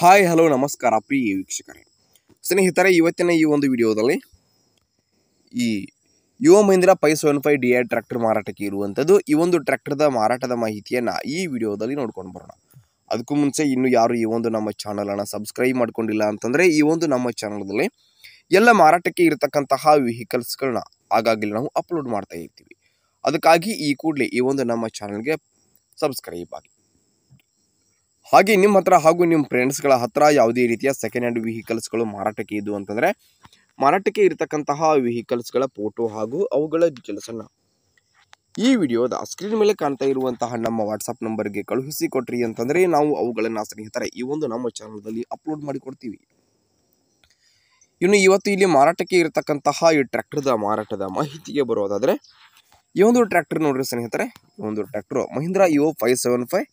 hi hello ನಮಸ್ಕಾರ ಪ್ರಿಯ ವೀಕ್ಷಕರೇ ಸ್ನೇಹಿತರೆ ಇವತ್ತಿನ ಈ ಒಂದು ವಿಡಿಯೋದಲ್ಲಿ ಈ Yuvo Mahindra five seven five D I tractor ಮಾರಾಟಕ್ಕೆ ಇರುವಂಥದ್ದು ಈ ಒಂದು ಟ್ರ್ಯಾಕ್ಟರ್ದ ಮಾರಾಟದ ಮಾಹಿತಿಯನ್ನು ಈ ವಿಡಿಯೋದಲ್ಲಿ ನೋಡ್ಕೊಂಡು ಬರೋಣ ಅದಕ್ಕೂ ಮುಂಚೆ ಇನ್ನು ಯಾರು ಈ ಒಂದು ನಮ್ಮ ಚಾನಲನ್ನು ಸಬ್ಸ್ಕ್ರೈಬ್ ಮಾಡಿಕೊಂಡಿಲ್ಲ ಅಂತಂದರೆ ಈ ಒಂದು ನಮ್ಮ ಚಾನಲ್ದಲ್ಲಿ ಎಲ್ಲ ಮಾರಾಟಕ್ಕೆ ಇರತಕ್ಕಂತಹ ವೆಹಿಕಲ್ಸ್ಗಳನ್ನ ಆಗಾಗಲೇ ನಾವು ಅಪ್ಲೋಡ್ ಮಾಡ್ತಾ ಇರ್ತೀವಿ ಅದಕ್ಕಾಗಿ ಈ ಕೂಡಲೇ ಈ ಒಂದು ನಮ್ಮ ಚಾನಲ್ಗೆ ಸಬ್ಸ್ಕ್ರೈಬ್ ಆಗಿ ಹಾಗೆ ನಿಮ್ಮ ಹತ್ರ ಹಾಗೂ ನಿಮ್ಮ ಫ್ರೆಂಡ್ಸ್ಗಳ ಹತ್ರ ಯಾವುದೇ ರೀತಿಯ ಸೆಕೆಂಡ್ ಹ್ಯಾಂಡ್ ವೆಹಿಕಲ್ಸ್ಗಳು ಮಾರಾಟಕ್ಕೆ ಇದು ಅಂತಂದರೆ ಮಾರಾಟಕ್ಕೆ ಇರತಕ್ಕಂತಹ ವೆಹಿಕಲ್ಸ್ಗಳ ಫೋಟೋ ಹಾಗೂ ಅವುಗಳ ಡೀಟೇಲ್ಸನ್ನು ಈ ವಿಡಿಯೋದ ಸ್ಕ್ರೀನ್ ಮೇಲೆ ಕಾಣ್ತಾ ಇರುವಂತಹ ನಮ್ಮ ವಾಟ್ಸಪ್ ನಂಬರ್ಗೆ ಕಳುಹಿಸಿ ಕೊಟ್ರಿ ಅಂತಂದರೆ ನಾವು ಅವುಗಳನ್ನು ಸ್ನೇಹಿತರೆ ಈ ಒಂದು ನಮ್ಮ ಚಾನಲ್ದಲ್ಲಿ ಅಪ್ಲೋಡ್ ಮಾಡಿಕೊಡ್ತೀವಿ ಇನ್ನು ಇವತ್ತು ಇಲ್ಲಿ ಮಾರಾಟಕ್ಕೆ ಇರತಕ್ಕಂತಹ ಈ ಟ್ರ್ಯಾಕ್ಟರ್ದ ಮಾರಾಟದ ಮಾಹಿತಿಗೆ ಬರೋದಾದರೆ ಈ ಒಂದು ಟ್ರ್ಯಾಕ್ಟರ್ ನೋಡಿರಿ ಸ್ನೇಹಿತರೆ ಈ ಒಂದು ಟ್ರ್ಯಾಕ್ಟರ್ ಇ ಓ five seven five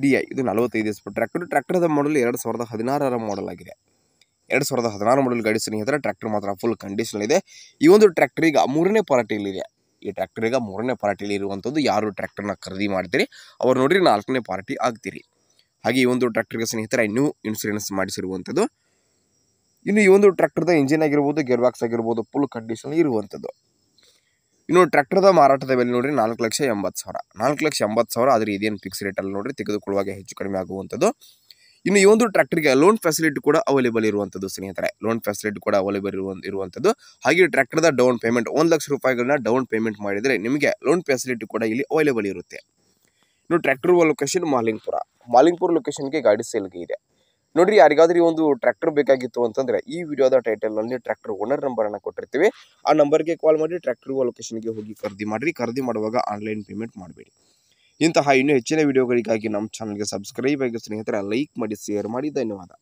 D I ಇದು ನಲವತ್ತೈದು ಎಸ್ ಟ್ರ್ಯಾಕ್ಟರ್ ಟ್ರ್ಯಾಕ್ಟರ್ದ ಮಾಡಲ್ ಎರಡು ಸಾವಿರದ ಹದಿನಾರರ ಮಾಡಲ್ ಆಗಿದೆ ಎರಡು ಸಾವಿರದ ಹದಿನಾರು ಮಾಡಲ್ ಗಾಡಿ ಸ್ನೇಹಿತರೆ ಟ್ರ್ಯಾಕ್ಟರ್ ಮಾತ್ರ ಫುಲ್ ಕಂಡೀಷನ್ ಇದೆ ಈ ಒಂದು ಟ್ರ್ಯಾಕ್ಟರ್ ಈಗ ಮೂರನೇ ಪಾರ್ಟಿಯಲ್ಲಿದೆ ಈ ಟ್ರ್ಯಾಕ್ಟರ್ ಈಗ ಮೂರನೇ ಪಾರ್ಟಿಯಲ್ಲಿ ಇರುವಂಥದ್ದು ಯಾರು ಟ್ರ್ಯಾಕ್ಟರ್ನ ಖರೀದಿ ಮಾಡ್ತೀರಿ ಅವ್ರು ನೋಡ್ರಿ ನಾಲ್ಕನೇ ಪಾರ್ಟಿ ಆಗ್ತೀರಿ ಹಾಗೆ ಈ ಒಂದು ಟ್ರ್ಯಾಕ್ಟರ್ಗೆ ಸ್ನೇಹಿತರ ಇನ್ನೂ ಇನ್ಸೂರೆನ್ಸ್ ಮಾಡಿಸಿರುವಂಥದ್ದು ಇನ್ನು ಈ ಒಂದು ಟ್ರ್ಯಾಕ್ಟರ್ದ ಇಂಜಿನ್ ಆಗಿರ್ಬೋದು ಗೇರ್ ಬಾಕ್ಸ್ ಆಗಿರ್ಬೋದು ಫುಲ್ ಕಂಡೀಷನ್ ಇರುವಂಥದ್ದು ಇನ್ನು ಟ್ರ್ಯಾಕ್ಟರ್ದ ಮಾರಾಟದ ಬೆಲೆ ನೋಡಿರಿ ನಾಲ್ಕು ಲಕ್ಷ ಎಂಬತ್ತು ಸಾವಿರ ನಾಲ್ಕು ಲಕ್ಷ ಎಂಬತ್ತು ಸಾವಿರ ಆದರೆ ಇದೇನು ಫಿಕ್ಸ್ ರೇಟಲ್ಲಿ ನೋಡಿರಿ ತೆಗೆದುಕೊಳ್ಳುವಾಗ ಹೆಚ್ಚು ಕಡಿಮೆ ಆಗುವಂಥದ್ದು ಇನ್ನು ಈ ಒಂದು ಟ್ರ್ಯಾಕ್ಟರ್ಗೆ ಲೋನ್ ಫೆಸಿಲಿಟಿ ಕೂಡ ಅವೈಲೇಬಲ್ ಇರುವಂಥದ್ದು ಸ್ನೇಹಿತರೆ ಲೋನ್ ಫೆಸಿಲಿಟಿ ಕೂಡ ಅವೈಲೇಬಲ್ ಇರುವ ಇರುವಂಥದ್ದು ಹಾಗೆ ಟ್ರ್ಯಾಕ್ಟರ್ದ ಡೌನ್ ಪೇಮೆಂಟ್ ಒಂದು ಲಕ್ಷ ರೂಪಾಯಿಗಳನ್ನ ಡೌನ್ ಪೇಮೆಂಟ್ ಮಾಡಿದರೆ ನಿಮಗೆ ಲೋನ್ ಫೆಸಿಲಿಟಿ ಕೂಡ ಇಲ್ಲಿ ಅವೈಲೇಬಲ್ ಇರುತ್ತೆ ಇನ್ನು ಟ್ರ್ಯಾಕ್ಟರ್ ಲೊಕೇಶನ್ ಮಾಲಿಂಗ್ಪುರ ಮಾಲಿಂಗ್ಪುರ ಲೊಕೇಶನ್ಗೆ ಗಾಡಿ ಸೇಲ್ಗೆ ಇದೆ ನೋಡ್ರಿ ಯಾರಿಗಾದ್ರೂ ಒಂದು ಟ್ರ್ಯಾಕ್ಟರ್ ಬೇಕಾಗಿತ್ತು ಅಂತಂದ್ರೆ ಈ ವಿಡಿಯೋದ ಟೈಟಲ್ ನಲ್ಲಿ ಟ್ರ್ಯಾಕ್ಟರ್ ಓನರ್ ನಂಬರ್ ಅನ್ನ ಕೊಟ್ಟಿರ್ತೀವಿ ಆ ನಂಬರ್ಗೆ ಕಾಲ್ ಮಾಡಿ ಟ್ರ್ಯಾಕ್ಟರ್ ಲೊಕೇಶನ್ಗೆ ಹೋಗಿ ಖರೀದಿ ಮಾಡಿರಿ ಖರೀದಿ ಮಾಡುವಾಗ ಆನ್ಲೈನ್ ಪೇಮೆಂಟ್ ಮಾಡಬೇಡಿ ಇಂತಹ ಇನ್ನೂ ಹೆಚ್ಚಿನ ವಿಡಿಯೋಗಳಿಗಾಗಿ ನಮ್ಮ ಚಾನಲ್ಗೆ ಸಬ್ಸ್ಕ್ರೈಬ್ ಆಗಿ ಸ್ನೇಹಿತರೆ ಲೈಕ್ ಮಾಡಿ ಶೇರ್ ಮಾಡಿ ಧನ್ಯವಾದ